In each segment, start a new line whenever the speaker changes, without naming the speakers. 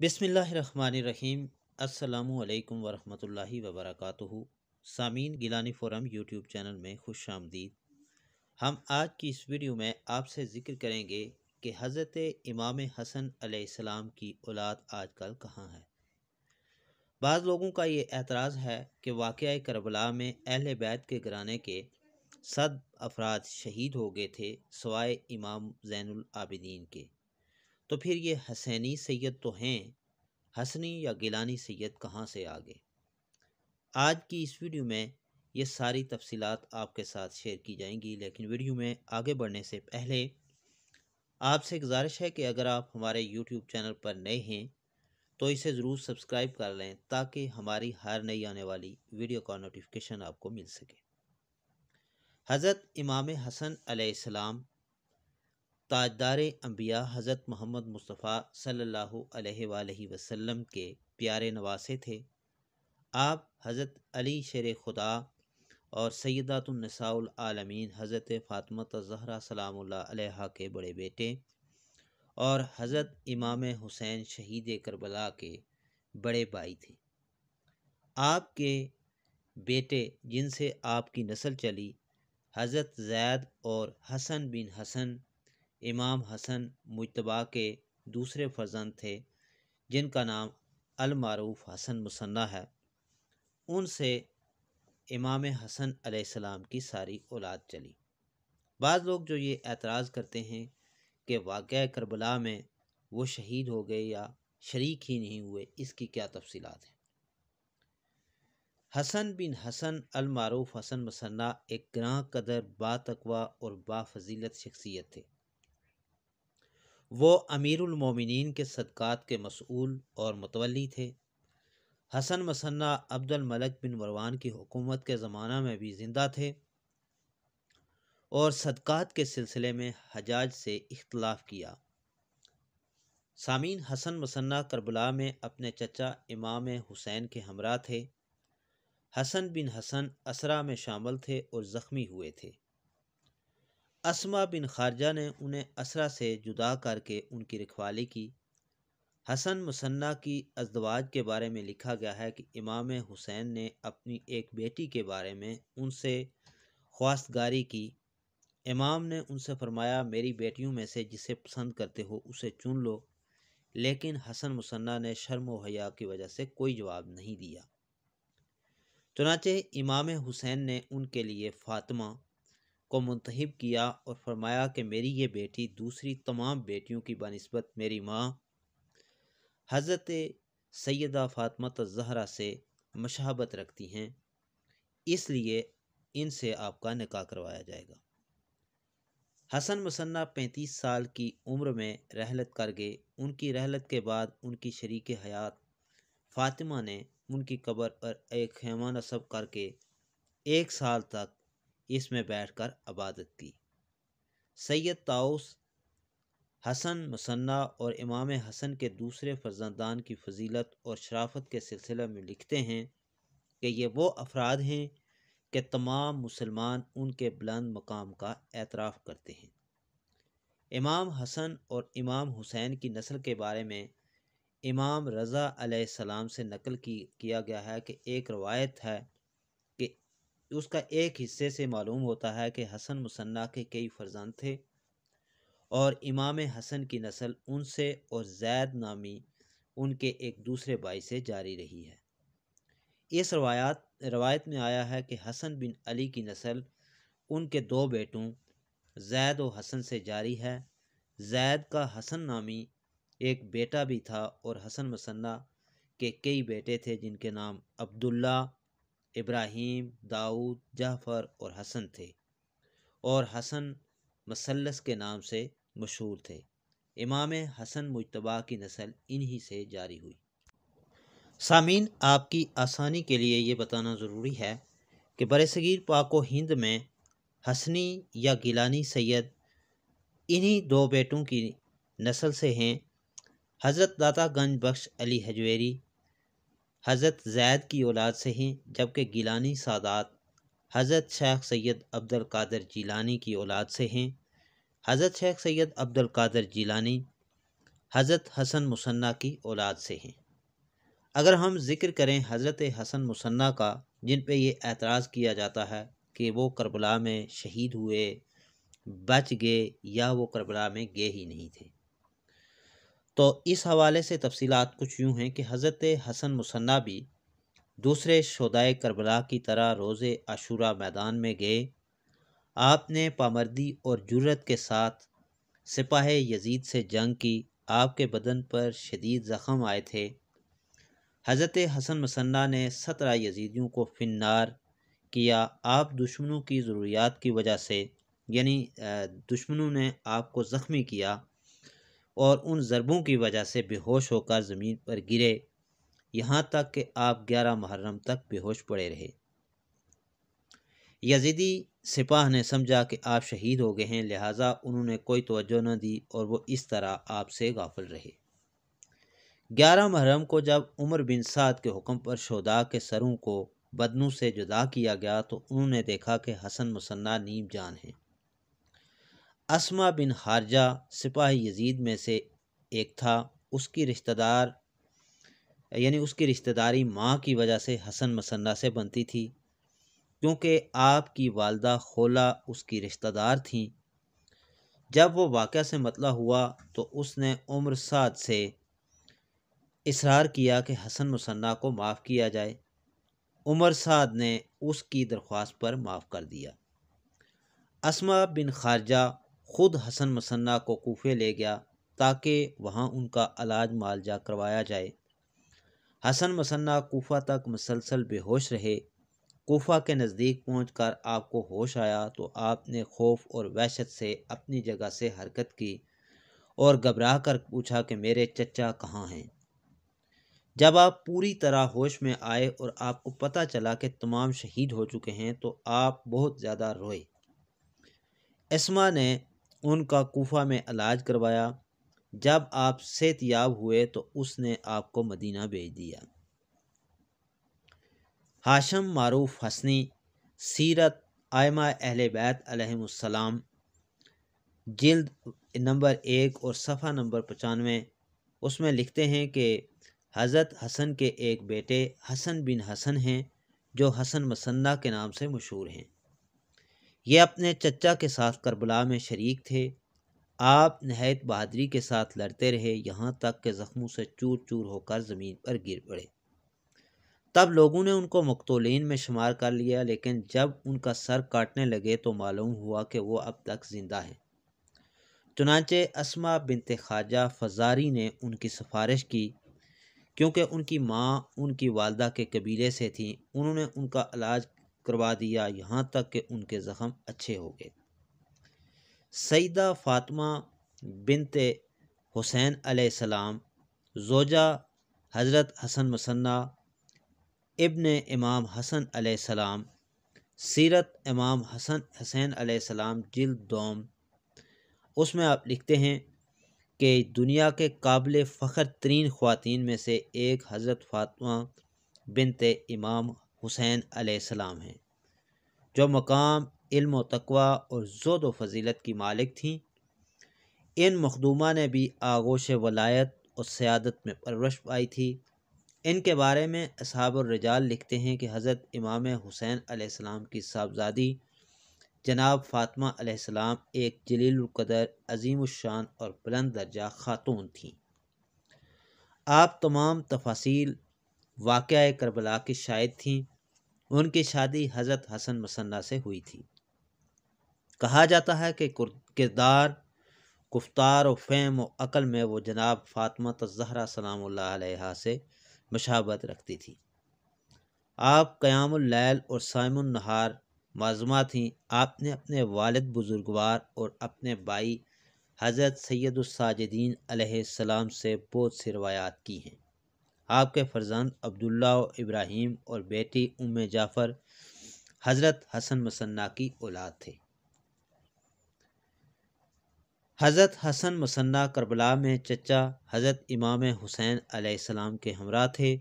बिसमीम् अल्लाम वरम् वबरकातुहु सामीन गिलानी फोरम यूट्यूब चैनल में खुश आमदीद हम आज की इस वीडियो में आपसे ज़िक्र करेंगे कि हज़रत इमाम हसन अलैहिस्सलाम की औलाद आजकल कहाँ है बाद लोगों का ये एतराज़ है कि वाक़ करबला में अहल बैत के घराने के सद अफराद शहीद हो गए थे सवाए इमाम ज़ैनआबिदीन के तो फिर ये हसैनी सैद तो हैं हसनी या गिलानी सैद कहाँ से आ गए आज की इस वीडियो में ये सारी तफसीलात आपके साथ शेयर की जाएंगी लेकिन वीडियो में आगे बढ़ने से पहले आपसे गुजारिश है कि अगर आप हमारे यूट्यूब चैनल पर नए हैं तो इसे ज़रूर सब्सक्राइब कर लें ताकि हमारी हर नई आने वाली वीडियो का नोटिफिकेशन आपको मिल सके हज़रत इमाम हसन आसमाम ताजदार अम्बिया हज़रत मोहम्मद मुस्तफ़ा सल्लल्लाहु अलैहि वसल्लम के प्यारे नवासे थे आप हज़रत अली शेर खुदा और सैदातनसाउलमीन हज़रत फ़ातमत ज़हरा सलाम के बड़े बेटे और हज़रत इमाम हुसैन शहीद करबला के बड़े भाई थे आपके बेटे जिनसे आपकी नस्ल चली हज़रत जैद और हसन बिन हसन इमाम हसन मुशतबा के दूसरे फर्जंद थे जिनका नाम अलमारूफ हसन मुसन्ना है उनसे इमाम हसन अलैहिस्सलाम की सारी औलाद चली बाद लोग जो ये एतराज़ करते हैं कि वाक़ करबला में वो शहीद हो गए या शरीक ही नहीं हुए इसकी क्या तफसीलात हैं हसन बिन हसन अलमारूफ हसन मसन्ना एक ग्रां कदर बातकवा और बाफजीलत शख्सियत थे वो अमीरमिन के सदक़ात के मसूल और मतवली थे हसन मसन्ना अब्दुल मलिक बिन मरवान की हुकूमत के ज़माना में भी ज़िंदा थे और सदक़ात के सिलसिले में हजाज से इख्तलाफ किया सामीन हसन मसन्ना करबला में अपने चचा इमाम हुसैन के हमरा थे हसन बिन हसन असरा में शामिल थे और ज़ख्मी हुए थे असमा बिन खारजा ने उन्हें असरा से जुदा करके उनकी रखवाली की हसन मुसन्ना की अजदवाज के बारे में लिखा गया है कि इमाम हुसैन ने अपनी एक बेटी के बारे में उनसे ख्वास्तगारी की इमाम ने उनसे फरमाया मेरी बेटियों में से जिसे पसंद करते हो उसे चुन लो लेकिन हसन मुसन्ना ने शर्म हया की वजह से कोई जवाब नहीं दिया चुनाचे इमाम हुसैन ने उनके लिए फातमा को मुंतब किया और फरमाया कि मेरी ये बेटी दूसरी तमाम बेटियों की बनस्बत मेरी माँ हज़रत सैदा फ़ातमा जहरा से मशहबत रखती हैं इसलिए इनसे आपका निकाह करवाया जाएगा हसन मसन्ना पैंतीस साल की उम्र में रहलत कर गए उनकी रहलत के बाद उनकी शरीक हयात फ़ातिमा ने उनकी कबर पर एक खेमा नसब करके एक साल तक इसमें बैठकर इबादत की सैयद ताउस हसन मुसन्ना और इमाम हसन के दूसरे फर्जंदान की फजीलत और शराफत के सिलसिले में लिखते हैं कि ये वो अफराद हैं कि तमाम मुसलमान उनके बुलंद मकाम का एतराफ़ करते हैं इमाम हसन और इमाम हुसैन की नस्ल के बारे में इमाम रज़ा सलाम से नकल की किया गया है कि एक रवायत है उसका एक हिस्से से मालूम होता है कि हसन मुसन्ना के कई फर्जान थे और इमाम हसन की नस्ल उनसे और जैद नामी उनके एक दूसरे भाई से जारी रही है इस रवायात रवायत में आया है कि हसन बिन अली की नस्ल उनके दो बेटों जैद और हसन से जारी है जैद का हसन नामी एक बेटा भी था और हसन मसन्ना के कई बेटे थे जिनके नाम अब्दुल्ला इब्राहीम दाऊद जाफ़र और हसन थे और हसन मसलस के नाम से मशहूर थे इमाम हसन मुशतबा की नस्ल इन्हीं से जारी हुई सामीन आपकी आसानी के लिए ये बताना ज़रूरी है कि बरसगीर पाको हिंद में हसनी या गिलानी सैयद इन्हीं दो बेटों की नस्ल से हैं हज़रत दाता गंज बख्श अली हजवेरी हज़रत जैद की औलाद से हैं जबकि गिलानी सादात हज़रत शेख सैयद अब्दुल कादर जिलानी की औलाद से हैं हज़रत शेख सैयद अब्दुल कादर जिलानी हज़रत हसन मुसन्ना की औलाद से हैं अगर हम ज़िक्र करें हज़रत हसन मुसन्ना का जिन पे ये एतराज़ किया जाता है कि वो करबला में शहीद हुए बच गए या वो करबला में गए ही नहीं थे तो इस हवाले से तफसीत कुछ यूँ हैं कि हज़रत हसन मुसन्ना भी दूसरे शदाय करबला की तरह रोज़ आशूरा मैदान में गए आपने पामर्दी और जरूरत के साथ सिपाह यजीद से जंग की आपके बदन पर शदीद ज़ख़म आए थे हज़रत हसन मसन्ना ने सत्रह यजीदियों को फिनार किया आप दुश्मनों की ज़रूरियात की वजह से यानी दुश्मनों ने आपको ज़ख्मी किया और उन ज़रबों की वजह से बेहोश होकर ज़मीन पर गिरे यहाँ तक कि आप ग्यारह मुहर्रम तक बेहोश पड़े रहे यजीदी सिपाह ने समझा कि आप शहीद हो गए हैं लिहाजा उन्होंने कोई तोज्जो न दी और वो इस तरह आपसे गाफिल रहे ग्यारह मुहर्रम को जब उमर बिन साद के हुक्म पर शोदा के सरों को बदनू से जुदा किया गया तो उन्होंने देखा कि हसन मुसन्ना नीम जान हैं असमा बिन हारजा सिपाही यजीद में से एक था उसकी रिश्तेदार यानी उसकी रिश्तेदारी माँ की वजह से हसन मसन्ना से बनती थी क्योंकि आपकी वालदा खोला उसकी रिश्तेदार थीं जब वो वाक़ से मतला हुआ तो उसने उम्र साद से इसरार किया कि हसन मुसन्ना को माफ़ किया जाए उमर साद ने उसकी दरख्वास्त पर माफ़ कर दिया असमा बिन खारजा ख़ुद हसन मसन्ना को कोफे ले गया ताकि वहाँ उनका इलाज मालजा करवाया जाए हसन मसन्ना कोफा तक मसलसल बेहोश रहे कोफा के नज़दीक पहुँच कर आपको होश आया तो आपने खौफ और वहशत से अपनी जगह से हरकत की और घबरा कर पूछा कि मेरे चचा कहाँ हैं जब आप पूरी तरह होश में आए और आपको पता चला कि तमाम शहीद हो चुके हैं तो आप बहुत ज़्यादा रोए इसमा ने उनका कोफा में इलाज करवाया जब आप सेहतियाब हुए तो उसने आपको मदीना भेज दिया हाशम मारूफ हसनी सीरत आयमा अहल बैतम जल्द नंबर एक और सफ़ा नंबर पचानवे उसमें लिखते हैं कि हज़रत हसन के एक बेटे हसन बिन हसन हैं जो हसन मसन्ना के नाम से मशहूर हैं ये अपने चचा के साथ करबला में शरीक थे आप नहायत बहादरी के साथ लड़ते रहे यहाँ तक के ज़ख्मों से चूर चूर होकर ज़मीन पर गिर पड़े तब लोगों ने उनको मकतोलिन में शुमार कर लिया लेकिन जब उनका सर काटने लगे तो मालूम हुआ कि वो अब तक ज़िंदा हैं चुनाचे असमा बिनत ख्वाजा फजारी ने उनकी सिफारिश की क्योंकि उनकी माँ उनकी वालदा के कबीले से थी उन्होंने उनका इलाज करवा दिया यहाँ तक कि उनके ज़ख़म अच्छे हो गए सईदा फ़ातमा बिनते हुसैन आसमाम जोजा हज़रत हसन मसन्ना इब्न इमाम हसन आसमाम सीरत इमाम हसन हसैन आसमाम जिल दोम उसमें आप लिखते हैं कि दुनिया के काबिल फ़ख्र तरीन ख़वान में से एक हज़रत फ़ातमा बिनते इमाम हुसैन आसमाम हैं जो मकाम इल्म व तकवा और जोद व फजीलत की मालिक थीं इन मखदूमा ने भी आगोश वलायत और सियादत में परवरिश पाई थी इनके बारे में रजाल लिखते हैं कि हज़रत इमाम हुसैन आसमाम की साहबजादी जनाब फ़ातमा आसमाम एक जलीलकदर अजीमशान और बुलंद दर्जा ख़ातून थी आप तमाम तफासिल वाक़ करबला की शायद थी उनकी शादी हज़रत हसन मसन्ना से हुई थी कहा जाता है कि किरदार गुफ्तार व फैम व अकल में वो जनाब फातमा तजहरा तो सलाम से मशाबत रखती थी आप क़यामल और सायमन नहार माजमा थीं आपने अपने वालद बुज़ुर्गवार और अपने भाई हज़रत सैदुलसाजदीन सलाम से बहुत सी रवायात की हैं आपके फरजंद अब्दुल्ला इब्राहिम और बेटी उम जाफ़र हज़रत हसन मसन्ना की औलाद थे हज़रत हसन मसन्ना करबला में चचा हज़रत इमाम हुसैन आसमाम के हमरा थे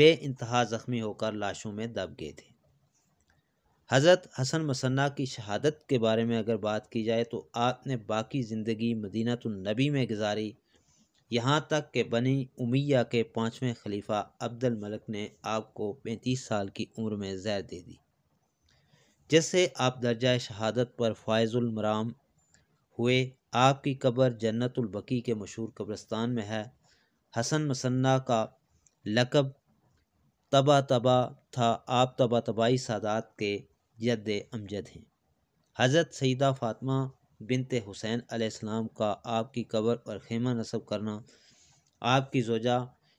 बे इंतहा ज़ख्मी होकर लाशों में दब गए थे हज़रत हसन मसन्ना की शहादत के बारे में अगर बात की जाए तो आपने बाकी ज़िंदगी मदीना नबी में गुजारी यहाँ तक कि बनी उमैया के पाँचवें खलीफा अब्दुल मलक ने आपको पैंतीस साल की उम्र में जहर दे दी जिससे आप दर्जा शहादत पर फ़ायज़ुलमराम हुए आपकी कब्र जन्नतुलबकी के मशहूर कब्रस्तान में है हसन मसन्ना का लकब तबा तबा था आप तबा तबाई सादात के जद अमजद हैं हज़रत सईदा फ़ातमा बिनते हुसैन आसमाम का आपकी कब्र पर खेमा नसब करना आपकी जोजा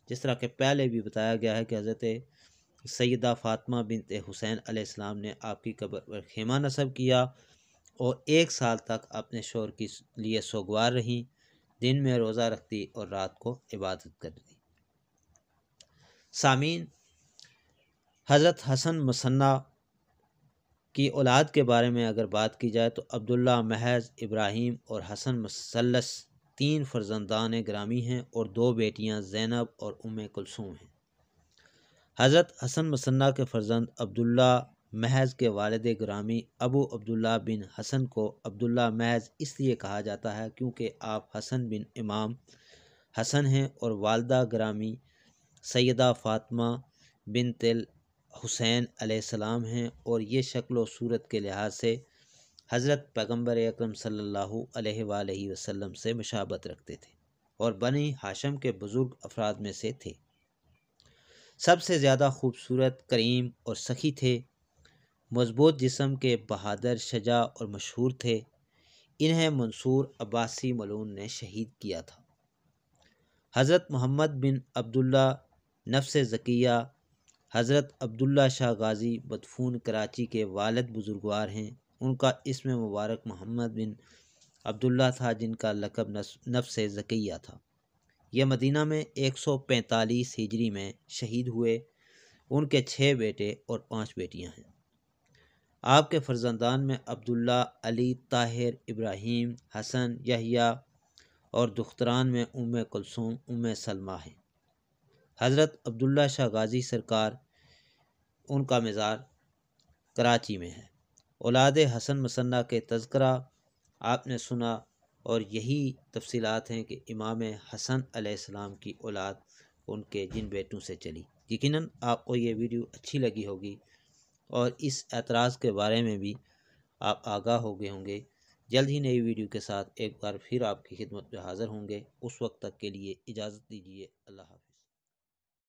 जिस तरह के पहले भी बताया गया है कि हज़रत सैदा फ़ातमा बिनते हुसैन आसमाम ने आपकी कब्र पर खेमा नसब किया और एक साल तक अपने शोर की लिए सोगवार रहीं दिन में रोज़ा रखती और रात को इबादत करती सामीन हज़रत हसन मसन्ना की औलाद के बारे में अगर बात की जाए तो अब्दुल्ला महज इब्राहिम और हसन मसलस तीन फर्जंदान ग्रामी हैं और दो बेटियां जैनब और उम कुलसूम हैं हज़रत हसन मसन्ना के फर्जंद अब्दुल्ला महज के वालद ग्रामी अबू अब्दुल्ला बिन हसन को अब्दुल्ला महज इसलिए कहा जाता है क्योंकि आप हसन बिन इमाम हसन हैं और वालदा ग्रामी सैदा फातमा बिन तिल हुसैन अलैहिस्सलाम हैं और ये शक्ल व सूरत के लिहाज से हज़रत पैगम्बर अकरम सल्लल्लाहु अलैहि वसल्लम से मशाबत रखते थे और बनी हाशम के बुज़ुर्ग अफराद में से थे सबसे ज़्यादा खूबसूरत करीम और सखी थे मजबूत जिसम के बहादुर शजा और मशहूर थे इन्हें मंसूर अब्बासी मलून ने शहीद किया था हज़रत मोहम्मद बिन अब्दुल्ला नफ्स ज़किया हज़रत अब्दुल्ला शाह गाज़ी बदफून कराची के वालद बुज़ुर्गवार हैं उनका इसम मुबारक मोहम्मद बिन अब्दुल्ला था जिनका लकब नफ्स ज़कैया था यह मदीना में एक सौ पैंतालीस हिजरी में शहीद हुए उनके छः बेटे और पाँच बेटियां हैं आपके फर्जंदान में अब्दुल्ला अली ताहिर इब्राहिम हसन यहिया और दुख्तरान में उम कुलसूम उम सलमा हैं हज़रत अब्दुल्ला शाह गाज़ी सरकार उनका मज़ार कराची में है औलाद हसन मसन्ना के तस्करा आपने सुना और यही तफसीत हैं कि इमाम हसन आसमाम की औलाद उनके जिन बेटों से चली यकीन आपको ये वीडियो अच्छी लगी होगी और इस एतराज़ के बारे में भी आप आगाह हो गए होंगे जल्द ही नई वीडियो के साथ एक बार फिर आपकी खिदमत में हाज़िर होंगे उस वक्त तक के लिए इजाज़त दीजिए अल्लाह हाफि